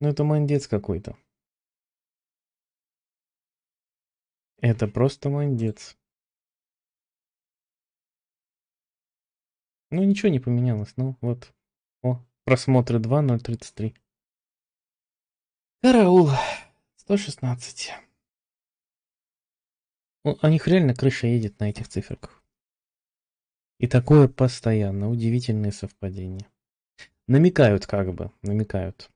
Ну это мандец какой-то. Это просто мандец. Ну ничего не поменялось, ну вот. О, просмотры 2.033. Караул. 116. Ну, о них реально крыша едет на этих циферках. И такое постоянно, удивительные совпадения. Намекают как бы, намекают.